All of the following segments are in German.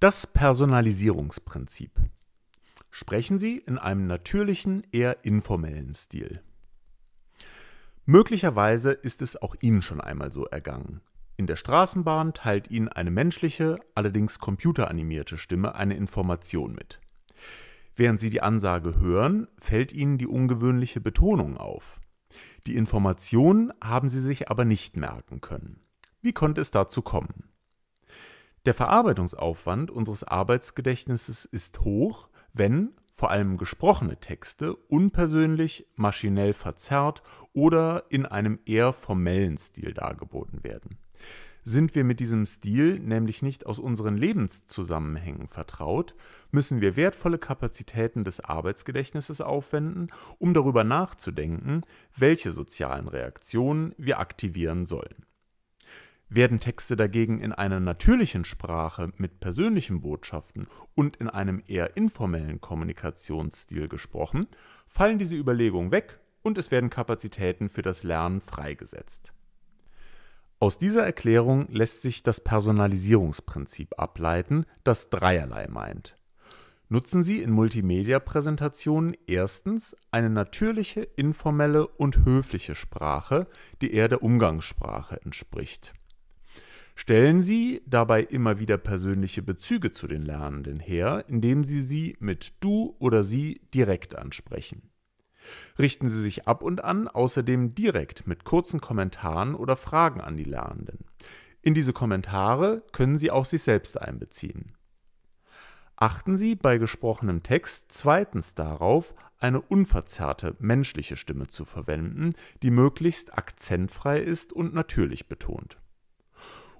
Das Personalisierungsprinzip. Sprechen Sie in einem natürlichen, eher informellen Stil. Möglicherweise ist es auch Ihnen schon einmal so ergangen. In der Straßenbahn teilt Ihnen eine menschliche, allerdings computeranimierte Stimme eine Information mit. Während Sie die Ansage hören, fällt Ihnen die ungewöhnliche Betonung auf. Die Information haben Sie sich aber nicht merken können. Wie konnte es dazu kommen? Der Verarbeitungsaufwand unseres Arbeitsgedächtnisses ist hoch, wenn vor allem gesprochene Texte unpersönlich, maschinell verzerrt oder in einem eher formellen Stil dargeboten werden. Sind wir mit diesem Stil nämlich nicht aus unseren Lebenszusammenhängen vertraut, müssen wir wertvolle Kapazitäten des Arbeitsgedächtnisses aufwenden, um darüber nachzudenken, welche sozialen Reaktionen wir aktivieren sollen. Werden Texte dagegen in einer natürlichen Sprache mit persönlichen Botschaften und in einem eher informellen Kommunikationsstil gesprochen, fallen diese Überlegungen weg und es werden Kapazitäten für das Lernen freigesetzt. Aus dieser Erklärung lässt sich das Personalisierungsprinzip ableiten, das dreierlei meint. Nutzen Sie in Multimedia-Präsentationen erstens eine natürliche, informelle und höfliche Sprache, die eher der Umgangssprache entspricht stellen Sie dabei immer wieder persönliche Bezüge zu den Lernenden her, indem Sie sie mit du oder sie direkt ansprechen. Richten Sie sich ab und an außerdem direkt mit kurzen Kommentaren oder Fragen an die Lernenden. In diese Kommentare können Sie auch sich selbst einbeziehen. Achten Sie bei gesprochenem Text zweitens darauf, eine unverzerrte menschliche Stimme zu verwenden, die möglichst akzentfrei ist und natürlich betont.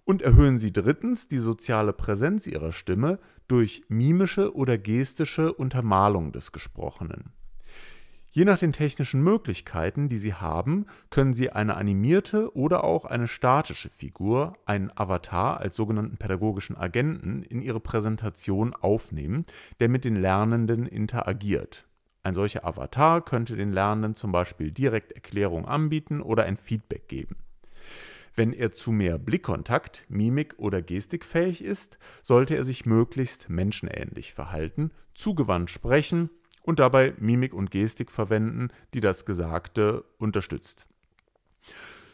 Und erhöhen Sie drittens die soziale Präsenz Ihrer Stimme durch mimische oder gestische Untermalung des Gesprochenen. Je nach den technischen Möglichkeiten, die Sie haben, können Sie eine animierte oder auch eine statische Figur, einen Avatar als sogenannten pädagogischen Agenten, in Ihre Präsentation aufnehmen, der mit den Lernenden interagiert. Ein solcher Avatar könnte den Lernenden zum Beispiel direkt Erklärungen anbieten oder ein Feedback geben. Wenn er zu mehr Blickkontakt, Mimik oder Gestik fähig ist, sollte er sich möglichst menschenähnlich verhalten, zugewandt sprechen und dabei Mimik und Gestik verwenden, die das Gesagte unterstützt.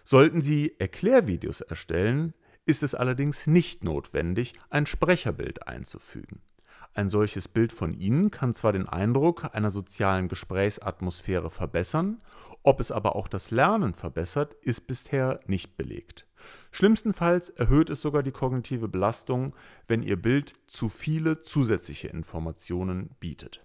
Sollten Sie Erklärvideos erstellen, ist es allerdings nicht notwendig, ein Sprecherbild einzufügen. Ein solches Bild von ihnen kann zwar den Eindruck einer sozialen Gesprächsatmosphäre verbessern, ob es aber auch das Lernen verbessert, ist bisher nicht belegt. Schlimmstenfalls erhöht es sogar die kognitive Belastung, wenn ihr Bild zu viele zusätzliche Informationen bietet.